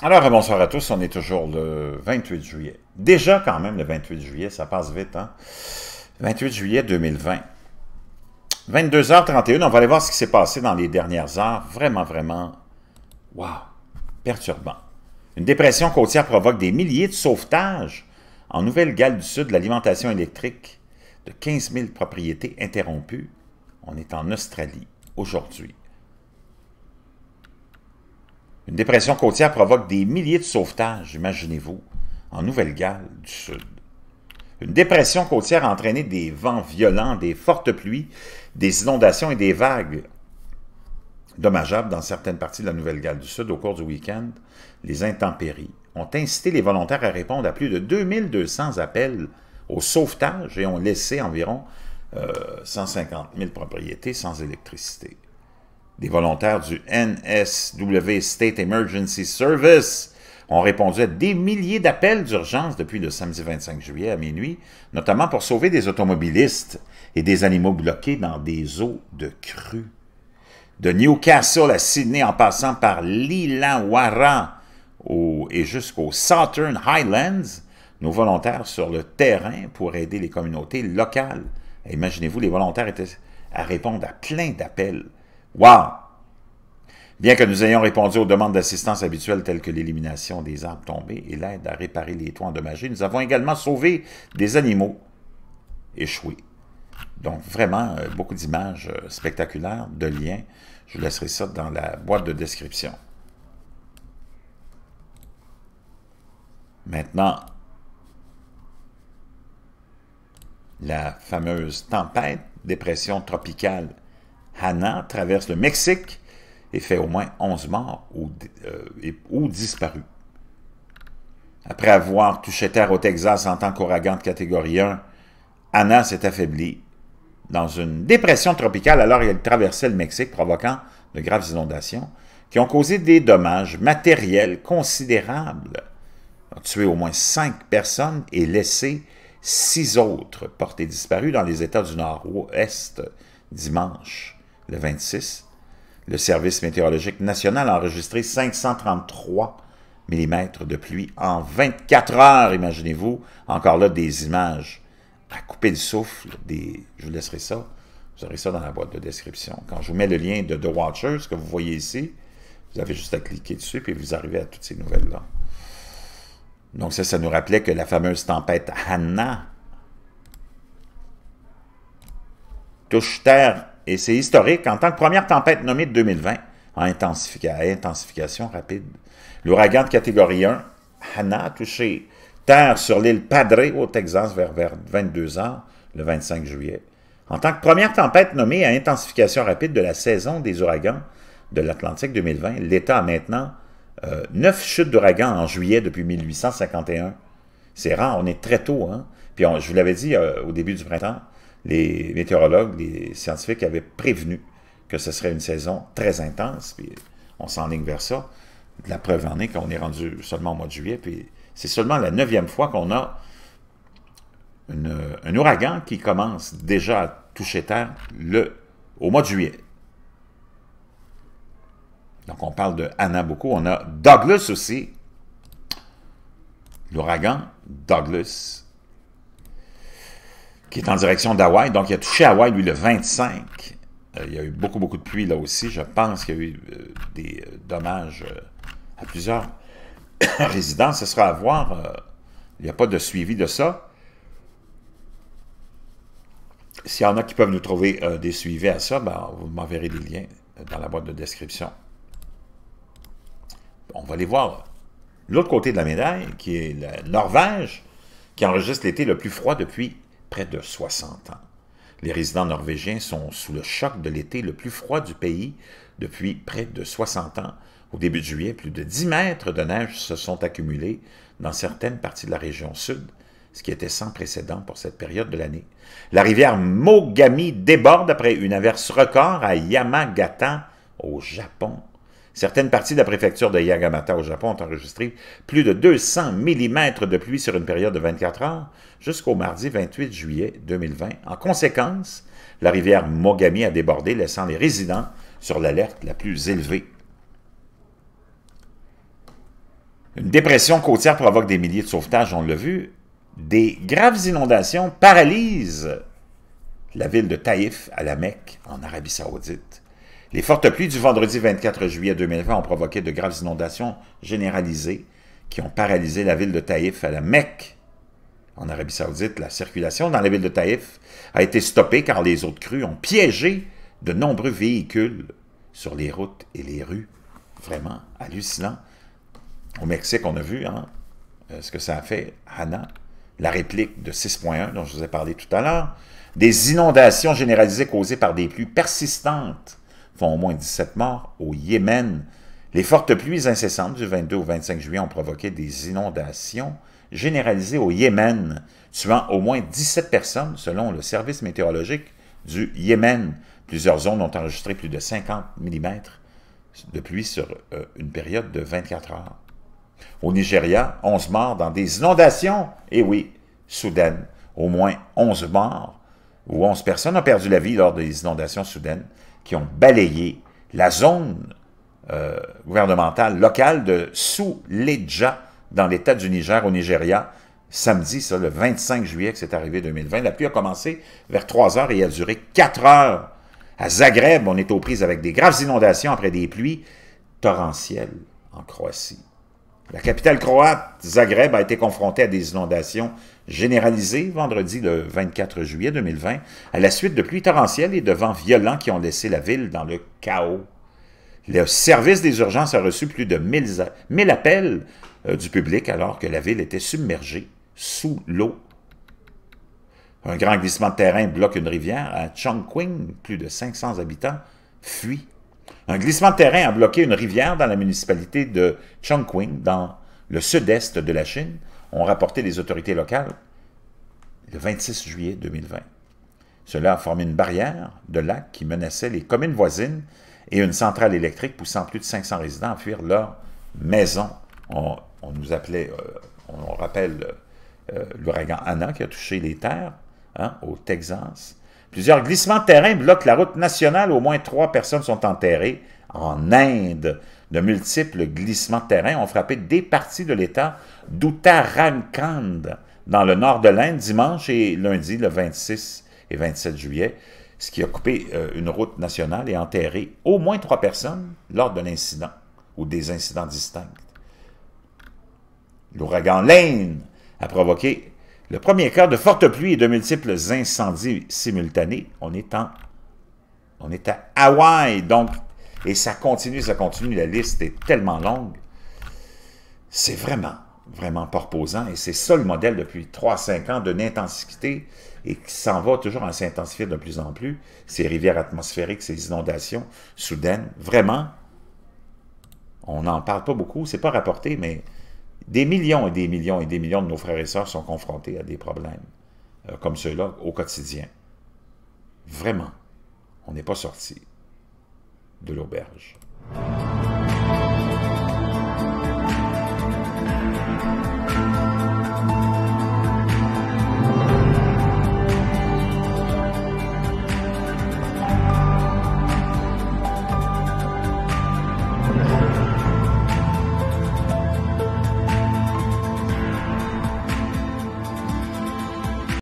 Alors, euh, bonsoir à tous. On est toujours le 28 juillet. Déjà, quand même, le 28 juillet, ça passe vite, hein? 28 juillet 2020. 22h31, on va aller voir ce qui s'est passé dans les dernières heures. Vraiment, vraiment, waouh, perturbant. Une dépression côtière provoque des milliers de sauvetages. En Nouvelle-Galles du Sud, l'alimentation électrique de 15 000 propriétés interrompues. On est en Australie aujourd'hui. Une dépression côtière provoque des milliers de sauvetages, imaginez-vous, en Nouvelle-Galles du Sud. Une dépression côtière a entraîné des vents violents, des fortes pluies, des inondations et des vagues dommageables dans certaines parties de la Nouvelle-Galles du Sud au cours du week-end. Les intempéries ont incité les volontaires à répondre à plus de 2200 appels au sauvetage et ont laissé environ 150 euh, 000 propriétés sans électricité des volontaires du NSW State Emergency Service ont répondu à des milliers d'appels d'urgence depuis le samedi 25 juillet à minuit, notamment pour sauver des automobilistes et des animaux bloqués dans des eaux de crue. De Newcastle à Sydney en passant par l'Illawarra et jusqu'aux Southern Highlands, nos volontaires sur le terrain pour aider les communautés locales. Imaginez-vous, les volontaires étaient à répondre à plein d'appels Wow! Bien que nous ayons répondu aux demandes d'assistance habituelles telles que l'élimination des arbres tombés et l'aide à réparer les toits endommagés, nous avons également sauvé des animaux échoués. Donc vraiment, euh, beaucoup d'images euh, spectaculaires, de liens. Je vous laisserai ça dans la boîte de description. Maintenant, la fameuse tempête, dépression tropicale Hannah traverse le Mexique et fait au moins 11 morts euh, ou, disparus. Après avoir touché terre au Texas en tant qu'ouragan de catégorie 1, Hannah s'est affaiblie dans une dépression tropicale alors qu'elle traversait le Mexique, provoquant de graves inondations qui ont causé des dommages matériels considérables, ont tué au moins cinq personnes et laissé six autres portées disparus dans les États du Nord-Ouest dimanche le 26, le Service météorologique national a enregistré 533 mm de pluie en 24 heures, imaginez-vous. Encore là, des images à couper le souffle. Des... Je vous laisserai ça. Vous aurez ça dans la boîte de description. Quand je vous mets le lien de The Watchers que vous voyez ici, vous avez juste à cliquer dessus et vous arrivez à toutes ces nouvelles-là. Donc ça, ça nous rappelait que la fameuse tempête Hanna touche terre et c'est historique. En tant que première tempête nommée de 2020, à intensification rapide, l'ouragan de catégorie 1, Hannah, a touché terre sur l'île Padre au Texas vers, 22 heures le 25 juillet. En tant que première tempête nommée à intensification rapide de la saison des ouragans de l'Atlantique 2020, l'État a maintenant euh, neuf chutes d'ouragans en juillet depuis 1851. C'est rare, on est très tôt. Hein? Puis je vous l'avais dit euh, au début du printemps, les météorologues, les scientifiques avaient prévenu que ce serait une saison très intense, puis on s'enligne vers ça. La preuve en est qu'on est rendu seulement au mois de juillet, puis c'est seulement la neuvième fois qu'on a un ouragan qui commence déjà à toucher terre le, au mois de juillet. Donc on parle de beaucoup. on a Douglas aussi, l'ouragan Douglas qui est en direction d'Hawaï. Donc, il a touché Hawaï, lui, le 25. Euh, il y a eu beaucoup, beaucoup de pluie là aussi. Je pense qu'il y a eu euh, des euh, dommages à plusieurs résidences. Ce sera à voir. il n'y a pas de suivi de ça. S'il y en a qui peuvent nous trouver des suivis à ça, ben, vous m'enverrez des liens dans la boîte de description. On va aller voir l'autre côté de la médaille, qui est la Norvège, qui enregistre l'été le plus froid depuis près de 60 ans. Les résidents norvégiens sont sous le choc de l'été le plus froid du pays depuis près de 60 ans. Au début de juillet, plus de 10 mètres de neige se sont accumulés dans certaines parties de la région sud, ce qui était sans précédent pour cette période de l'année. La rivière Mogami déborde après une averse record à Yamagata, au Japon, Certaines parties de la préfecture de Yagamata au Japon ont enregistré plus de 200 mm de pluie sur une période de 24 heures jusqu'au mardi 28 juillet 2020. En conséquence, la rivière Mogami a débordé, laissant les résidents sur l'alerte la plus élevée. Une dépression côtière provoque des milliers de sauvetages, on l'a vu. Des graves inondations paralysent la ville de Taïf à la Mecque, en Arabie saoudite. Les fortes pluies du vendredi 24 juillet 2020 ont provoqué de graves inondations généralisées qui ont paralysé la ville de Taïf à la Mecque. En Arabie saoudite, la circulation dans la ville de Taïf a été stoppée car les eaux de crue ont piégé de nombreux véhicules sur les routes et les rues. Vraiment hallucinant. Au Mexique, on a vu hein, euh, ce que ça a fait, Hannah, la réplique de 6.1 dont je vous ai parlé tout à l'heure. Des inondations généralisées causées par des pluies persistantes font au moins 17 morts. Au Yémen, les fortes pluies incessantes du 22 au 25 juillet ont provoqué des inondations généralisées au Yémen, tuant au moins 17 personnes selon le service météorologique du Yémen. Plusieurs zones ont enregistré plus de 50 mm de pluie sur euh, une période de 24 heures. Au Nigeria, 11 morts dans des inondations. Et oui, soudaines, au moins 11 morts où 11 personnes ont perdu la vie lors des inondations soudaines qui ont balayé la zone euh, gouvernementale locale de Souledja dans l'État du Niger au Nigeria. Samedi, ça, le 25 juillet que c'est arrivé 2020. La pluie a commencé vers 3 heures et a duré 4 heures. À Zagreb, on est aux prises avec des graves inondations après des pluies torrentielles en Croatie. La capitale croate, Zagreb, a été confrontée à des inondations généralisées vendredi le 24 juillet 2020 à la suite de pluies torrentielles et de vents violents qui ont laissé la ville dans le chaos. Le service des urgences a reçu plus de 1000, appels euh, du public alors que la ville était submergée sous l'eau. Un grand glissement de terrain bloque une rivière à Chongqing. Plus de 500 habitants fuient un glissement de terrain a bloqué une rivière dans la municipalité de Chongqing, dans le sud-est de la Chine, ont rapporté les autorités locales le 26 juillet 2020. Cela a formé une barrière de lac qui menaçait les communes voisines et une centrale électrique poussant plus de 500 résidents à fuir leur maison. On, nous appelait, euh, on rappelle euh, euh, l'ouragan Anna qui a touché les terres hein, au Texas Plusieurs glissements de terrain bloquent la route nationale. Au moins trois personnes sont enterrées en Inde. De multiples glissements de terrain ont frappé des parties de l'État d'Uttarakhand dans le nord de l'Inde dimanche et lundi, le 26 et 27 juillet, ce qui a coupé euh, une route nationale et enterré au moins trois personnes lors de l'incident ou des incidents distincts. L'ouragan Lane a provoqué le premier cas de forte pluie et de multiples incendies simultanés, on est en on est à Hawaï, donc, et ça continue, ça continue, la liste est tellement longue. C'est vraiment, vraiment pas reposant, et c'est ça le modèle depuis 3-5 ans de intensité et qui s'en va toujours à s'intensifier de plus en plus, ces rivières atmosphériques, ces inondations soudaines, vraiment, on n'en parle pas beaucoup, c'est pas rapporté, mais des millions et des millions et des millions de nos frères et sœurs sont confrontés à des problèmes euh, comme ceux-là au quotidien. Vraiment, on n'est pas sorti de l'auberge.